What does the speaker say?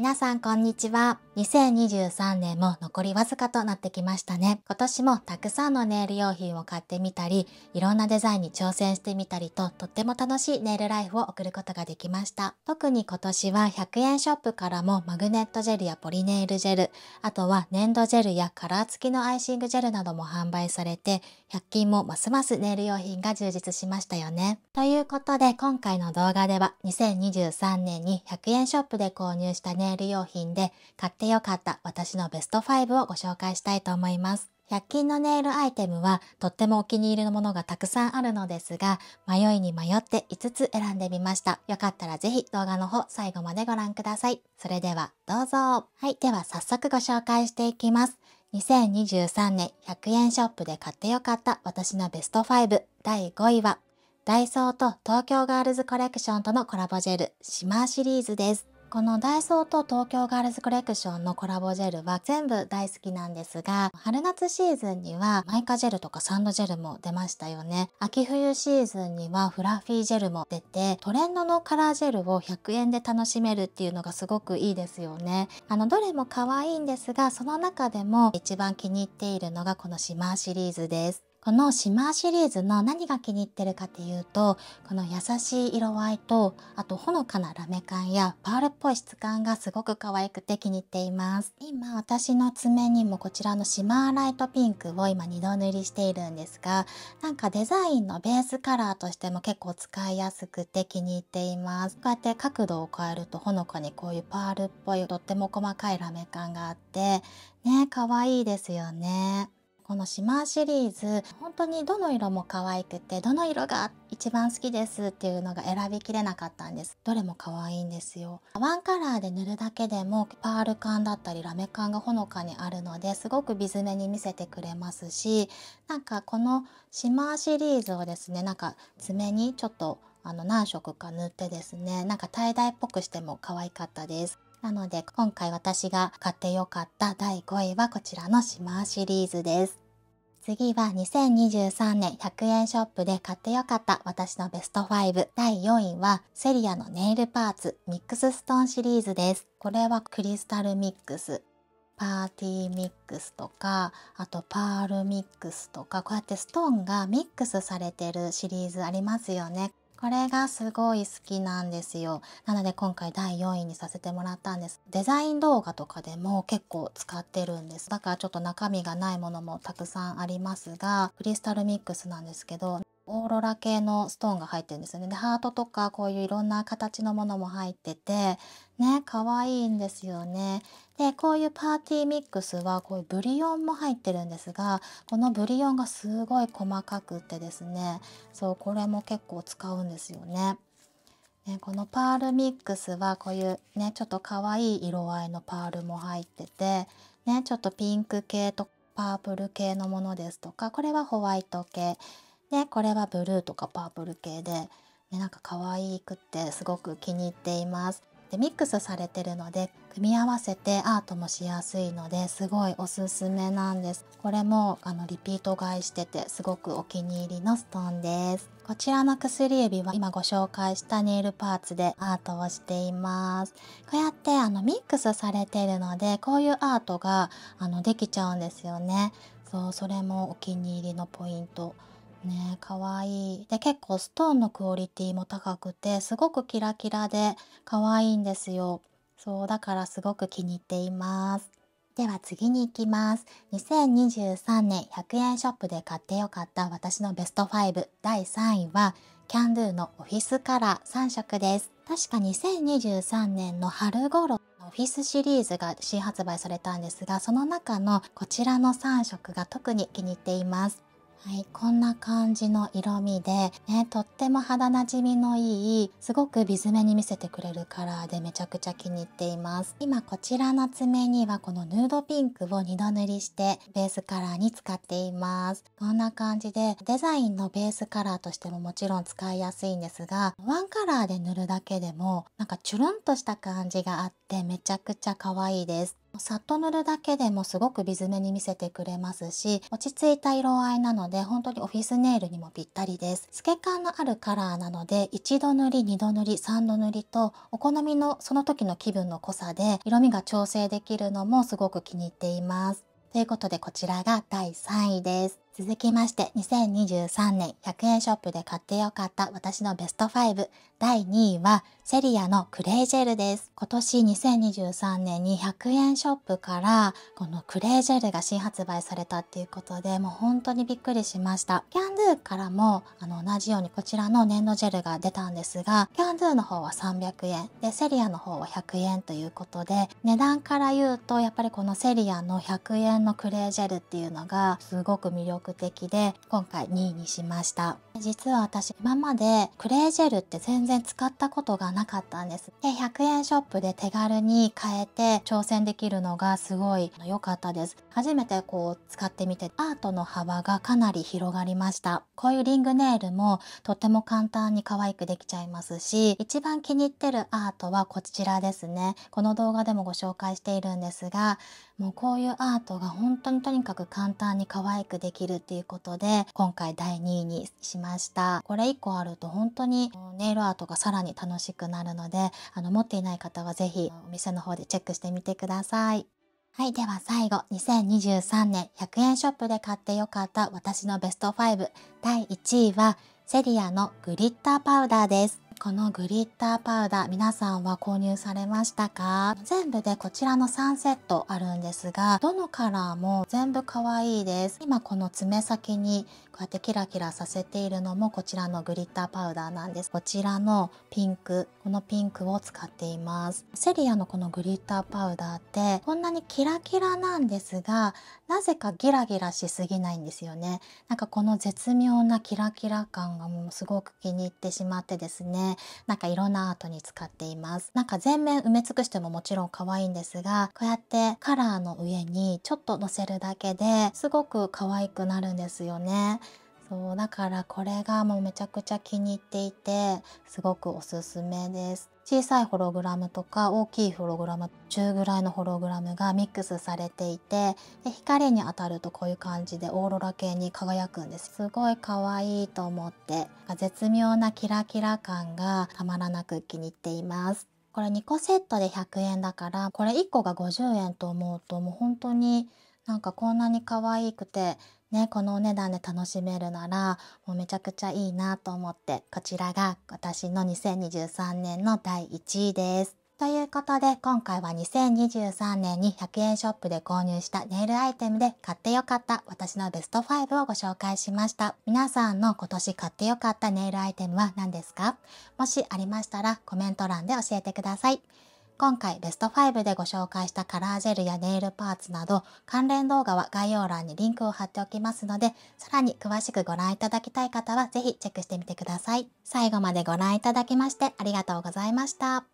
皆さんこんにちは。2023年も残りわずかとなってきましたね。今年もたくさんのネイル用品を買ってみたり、いろんなデザインに挑戦してみたりと、とっても楽しいネイルライフを送ることができました。特に今年は100円ショップからもマグネットジェルやポリネイルジェル、あとは粘土ジェルやカラー付きのアイシングジェルなども販売されて、100均もますますネイル用品が充実しましたよね。ということで今回の動画では2023年に100円ショップで購入したネイル用品で買って良かった私のベスト5をご紹介したいと思います。100均のネイルアイテムはとってもお気に入りのものがたくさんあるのですが、迷いに迷って5つ選んでみました。よかったらぜひ動画の方最後までご覧ください。それではどうぞ。はい、では早速ご紹介していきます。2023年100円ショップで買ってよかった私のベスト5第5位は、ダイソーと東京ガールズコレクションとのコラボジェル、シマーシリーズです。このダイソーと東京ガールズコレクションのコラボジェルは全部大好きなんですが、春夏シーズンにはマイカジェルとかサンドジェルも出ましたよね。秋冬シーズンにはフラフィージェルも出て、トレンドのカラージェルを100円で楽しめるっていうのがすごくいいですよね。あの、どれも可愛いんですが、その中でも一番気に入っているのがこのシマーシリーズです。このシマーシリーズの何が気に入ってるかっていうとこの優しい色合いとあとほのかなラメ感やパールっぽい質感がすごく可愛くて気に入っています今私の爪にもこちらのシマーライトピンクを今2度塗りしているんですがなんかデザインのベースカラーとしても結構使いやすくて気に入っていますこうやって角度を変えるとほのかにこういうパールっぽいとっても細かいラメ感があってね可愛いですよねこのシマーシリーズ本当にどの色も可愛くてどの色が一番好きですっていうのが選びきれなかったんですどれも可愛いんですよワンカラーで塗るだけでもパール感だったりラメ感がほのかにあるのですごく美めに見せてくれますしなんかこのシマーシリーズをですねなんか爪にちょっとあの何色か塗ってですねなんか滞在っぽくしても可愛かったですなので今回私が買ってよかった第5位はこちらのシマーシリーズです。次は2023年100円ショップで買ってよかった私のベスト5第4位はセリアのネイルパーツミックスストーンシリーズです。これはクリスタルミックス、パーティーミックスとかあとパールミックスとかこうやってストーンがミックスされてるシリーズありますよねこれがすごい好きなんですよ。なので今回第4位にさせてもらったんです。デザイン動画とかでも結構使ってるんです。だからちょっと中身がないものもたくさんありますが、クリスタルミックスなんですけど、オーロラ系のストーンが入ってるんですよね。でハートとかこういういろんな形のものも入っててね可愛いんですよね。でこういうパーティーミックスはこういうブリオンも入ってるんですがこのブリオンがすごい細かくってですねそうこれも結構使うんですよね。ね、このパールミックスはこういうねちょっと可愛い色合いのパールも入っててねちょっとピンク系とパープル系のものですとかこれはホワイト系でこれはブルーとかパープル系で、ね、なんか可愛くってすごく気に入っています。でミックスされてるので組み合わせてアートもしやすいのですごいおすすめなんですこれもあのリピート買いしててすごくお気に入りのストーンですこちらの薬指は今ご紹介したネイルパーツでアートをしていますこうやってあのミックスされてるのでこういうアートがあのできちゃうんですよねそうそれもお気に入りのポイントねかわいいで結構ストーンのクオリティも高くてすごくキラキラで可愛いんですよそうだからすごく気に入っていますでは次に行きます2023年100円ショップで買ってよかった私のベスト5第3位はキャンドゥのオフィスカラー3色です確か2023年の春頃オフィスシリーズが新発売されたんですがその中のこちらの3色が特に気に入っていますはいこんな感じの色味で、ね、とっても肌なじみのいいすごく美爪に見せてくれるカラーでめちゃくちゃ気に入っています今こちらの爪にはこのヌードピンクを2度塗りしてベースカラーに使っていますこんな感じでデザインのベースカラーとしてももちろん使いやすいんですがワンカラーで塗るだけでもなんかチュルンとした感じがあってめちゃくちゃ可愛いですさっと塗るだけでもすごくズメに見せてくれますし、落ち着いた色合いなので本当にオフィスネイルにもぴったりです。透け感のあるカラーなので、1度塗り、2度塗り、3度塗りと、お好みのその時の気分の濃さで、色味が調整できるのもすごく気に入っています。ということでこちらが第3位です。続きまして、2023年100円ショップで買ってよかった私のベスト5。第2位は、セリアのクレイジェルです。今年2023年に100円ショップから、このクレイジェルが新発売されたっていうことで、もう本当にびっくりしました。キャンドゥからも、あの、同じようにこちらの粘土ジェルが出たんですが、キャンドゥの方は300円、で、セリアの方は100円ということで、値段から言うと、やっぱりこのセリアの100円のクレイジェルっていうのが、すごく魅力目的で今回2位にしました実は私今までクレイジェルって全然使ったことがなかったんですで100円ショップで手軽に買えて挑戦できるのがすごい良かったです初めてこう使ってみてアートの幅がかなり広がりましたこういうリングネイルもとっても簡単に可愛くできちゃいますし一番気に入ってるアートはこちらですねこの動画でもご紹介しているんですがもうこういうアートが本当にとにかく簡単に可愛くできるっていうことで今回第2位にしましたこれ1個あると本当にネイルアートがさらに楽しくなるのであの持っていない方は是非お店の方でチェックしてみてくださいはい。では最後、2023年100円ショップで買ってよかった私のベスト5。第1位は、セリアのグリッターパウダーです。このグリッターパウダー皆さんは購入されましたか全部でこちらの3セットあるんですが、どのカラーも全部可愛いです。今この爪先にこうやってキラキラさせているのもこちらのグリッターパウダーなんですこちらのピンクこのピンクを使っていますセリアのこのグリッターパウダーってこんなにキラキラなんですがなぜかギラギラしすぎないんですよねなんかこの絶妙なキラキラ感がもうすごく気に入ってしまってですねなんかいろんなアートに使っていますなんか全面埋め尽くしてももちろん可愛いんですがこうやってカラーの上にちょっとのせるだけですごく可愛くなるんですよねそうだからこれがもうめちゃくちゃ気に入っていてすごくおすすめです小さいホログラムとか大きいホログラム中ぐらいのホログラムがミックスされていてで光に当たるとこういう感じでオーロラ系に輝くんですすごい可愛いと思って絶妙なキラキラ感がたまらなく気に入っていますこれ2個セットで100円だからこれ1個が50円と思うともう本当になんかこんなに可愛くてね、このお値段で楽しめるなら、もうめちゃくちゃいいなと思って、こちらが私の2023年の第1位です。ということで、今回は2023年に100円ショップで購入したネイルアイテムで買ってよかった私のベスト5をご紹介しました。皆さんの今年買ってよかったネイルアイテムは何ですかもしありましたらコメント欄で教えてください。今回ベスト5でご紹介したカラージェルやネイルパーツなど関連動画は概要欄にリンクを貼っておきますので、さらに詳しくご覧いただきたい方はぜひチェックしてみてください。最後までご覧いただきましてありがとうございました。